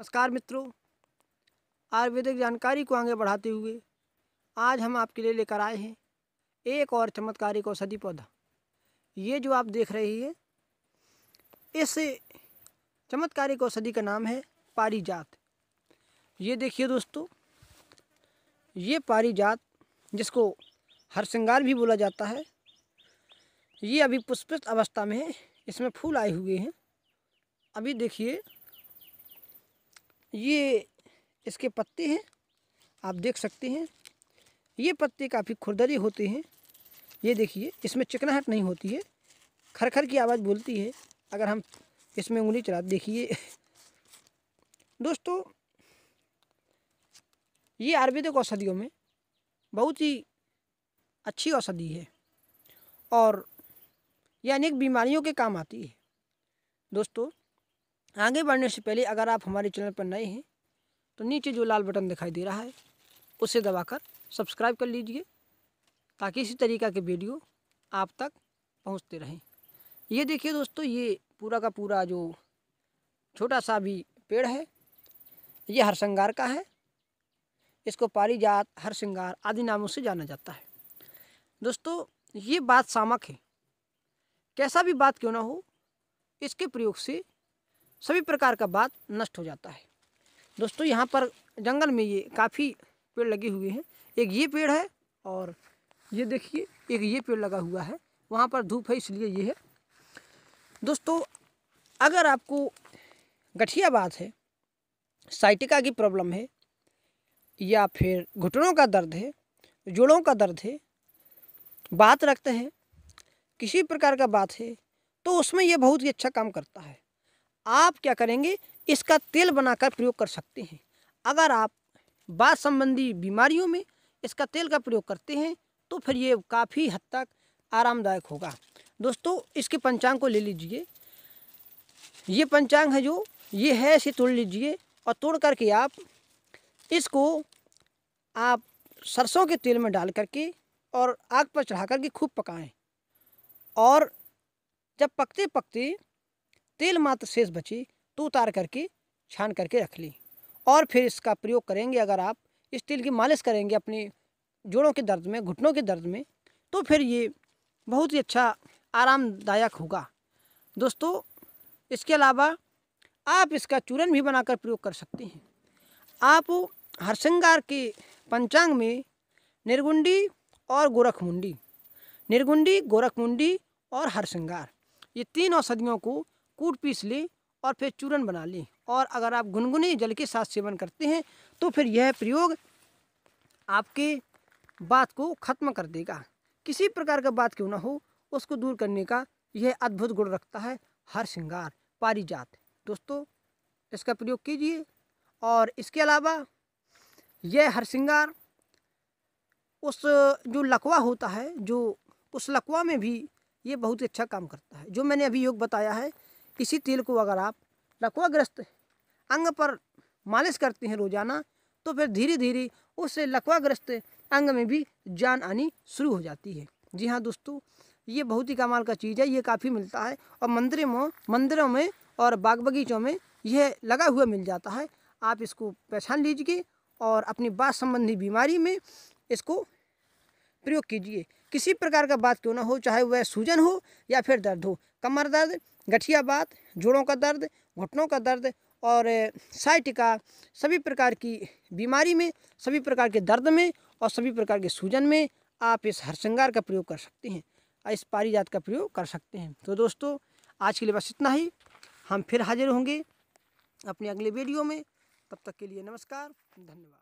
नमस्कार मित्रों आयुर्वेदिक जानकारी को आगे बढ़ाते हुए आज हम आपके लिए लेकर आए हैं एक और चमत्कारिक औषधि पौधा ये जो आप देख रहे हैं इस चमत्कारिक औषधि का नाम है पारिजात ये देखिए दोस्तों ये पारिजात जिसको हर श्रृंगार भी बोला जाता है ये अभी पुष्पित अवस्था में है इसमें फूल आए हुए हैं अभी देखिए ये इसके पत्ते हैं आप देख सकते हैं ये पत्ते काफ़ी खुरदरी होते हैं ये देखिए इसमें चिकनाहट नहीं होती है खरखर की आवाज़ बोलती है अगर हम इसमें उंगली चला देखिए दोस्तों ये आयुर्वेदिक औषधियों में बहुत ही अच्छी औषधि है और यह अनेक बीमारियों के काम आती है दोस्तों आगे बढ़ने से पहले अगर आप हमारे चैनल पर नए हैं तो नीचे जो लाल बटन दिखाई दे रहा है उसे दबाकर सब्सक्राइब कर लीजिए ताकि इसी तरीका के वीडियो आप तक पहुंचते रहें ये देखिए दोस्तों ये पूरा का पूरा जो छोटा सा भी पेड़ है ये हर श्रृंगार का है इसको पारिजात हर श्रृंगार आदि नामों से जाना जाता है दोस्तों ये बात सामक है कैसा भी बात क्यों ना हो इसके प्रयोग से सभी प्रकार का बात नष्ट हो जाता है दोस्तों यहाँ पर जंगल में ये काफ़ी पेड़ लगे हुए हैं एक ये पेड़ है और ये देखिए एक ये पेड़ लगा हुआ है वहाँ पर धूप है इसलिए ये है दोस्तों अगर आपको गठिया बात है साइटिका की प्रॉब्लम है या फिर घुटनों का दर्द है जोड़ों का दर्द है बात रखते हैं किसी प्रकार का बात है तो उसमें यह बहुत ही अच्छा काम करता है आप क्या करेंगे इसका तेल बनाकर प्रयोग कर सकते हैं अगर आप बात संबंधी बीमारियों में इसका तेल का प्रयोग करते हैं तो फिर ये काफ़ी हद तक आरामदायक होगा दोस्तों इसके पंचांग को ले लीजिए ये पंचांग है जो ये है इसे तोड़ लीजिए और तोड़ करके आप इसको आप सरसों के तेल में डाल करके और आग पर चढ़ा करके खूब पकाएं और जब पकते पकते तेल मात्र शेष बची तो उतार करके छान करके रख ली और फिर इसका प्रयोग करेंगे अगर आप इस तेल की मालिश करेंगे अपने जोड़ों के दर्द में घुटनों के दर्द में तो फिर ये बहुत ही अच्छा आरामदायक होगा दोस्तों इसके अलावा आप इसका चूरन भी बनाकर प्रयोग कर सकते हैं आप हरसिंगार के पंचांग में निर्गुंडी और गोरखमुंडी निर्गुंडी गोरखमुंडी और हरसिंगार ये तीन औषधियों को कूट पीस लें और फिर चूरन बना लें और अगर आप गुनगुने जल के साथ सेवन करते हैं तो फिर यह प्रयोग आपके बात को ख़त्म कर देगा किसी प्रकार का बात क्यों ना हो उसको दूर करने का यह अद्भुत गुण रखता है हर श्रृंगार पारिजात दोस्तों इसका प्रयोग कीजिए और इसके अलावा यह हर श्रृंगार उस जो लकवा होता है जो उस लकवा में भी ये बहुत अच्छा काम करता है जो मैंने अभी योग बताया है इसी तेल को अगर आप लकवाग्रस्त अंग पर मालिश करते हैं रोज़ाना तो फिर धीरे धीरे उस लकवाग्रस्त अंग में भी जान आनी शुरू हो जाती है जी हाँ दोस्तों ये बहुत ही कमाल का चीज़ है ये काफ़ी मिलता है और मंदिर में मंदिरों में और बाग बगीचों में यह लगा हुआ मिल जाता है आप इसको पहचान लीजिए और अपनी बात संबंधी बीमारी में इसको प्रयोग कीजिए किसी प्रकार का बात क्यों ना हो चाहे वह सूजन हो या फिर दर्द हो कमर दर्द गठिया बात जोड़ों का दर्द घुटनों का दर्द और साइट का सभी प्रकार की बीमारी में सभी प्रकार के दर्द में और सभी प्रकार के सूजन में आप इस हर श्रृंगार का प्रयोग कर सकते हैं इस पारिजात का प्रयोग कर सकते हैं तो दोस्तों आज के लिए बस इतना ही हम फिर हाजिर होंगे अपने अगले वीडियो में तब तक के लिए नमस्कार धन्यवाद